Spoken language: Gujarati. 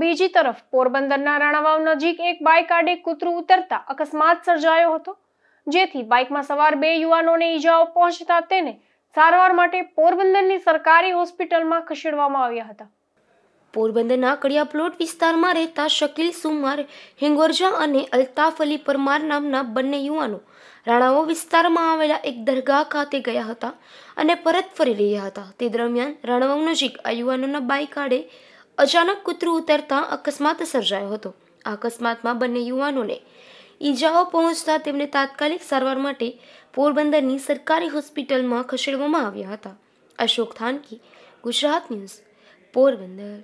બીજી તરફ પોરબંદરના રાણાવાવ નજીક એક બાઇક આડે કૂતરું ઉતરતા અકસ્માત સર્જાયો હતો જેથી બાઇકમાં સવાર બે યુવાનોને ઈજાઓ પહોંચતા તેને સારવાર માટે પોરબંદરની સરકારી હોસ્પિટલમાં ખસેડવામાં આવ્યા હતા પોરબંદરના કડિયાપ્લોટ વિસ્તારમાં રહેતા શકીલ સુમાર હિંગોરજા અને અલ્તાફ અલી પરમાર નામના બંને યુવાનો રાણાઓ વિસ્તારમાં આવેલા એક દરગાહ ખાતે ગયા હતા અને પરત ફરી રહ્યા હતા તે દરમિયાન રાણાવાવ નજીક આ યુવાનોના બાઇક આડે અચાનક કૂતરું ઉતરતા અકસ્માત સર્જાયો હતો આ અકસ્માતમાં બંને યુવાનોને ઈજાઓ પહોંચતા તેમને તાત્કાલિક સારવાર માટે પોરબંદરની સરકારી હોસ્પિટલમાં ખસેડવામાં આવ્યા હતા અશોક થાનકી ગુજરાત ન્યૂઝ પોરબંદર